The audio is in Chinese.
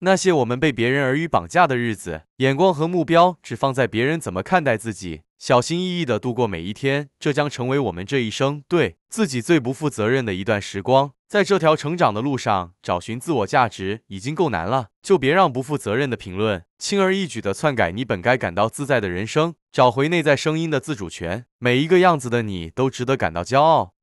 那些我们被别人耳语绑架的日子，眼光和目标只放在别人怎么看待自己，小心翼翼地度过每一天，这将成为我们这一生对自己最不负责任的一段时光。在这条成长的路上，找寻自我价值已经够难了，就别让不负责任的评论轻而易举地篡改你本该感到自在的人生，找回内在声音的自主权。每一个样子的你都值得感到骄傲。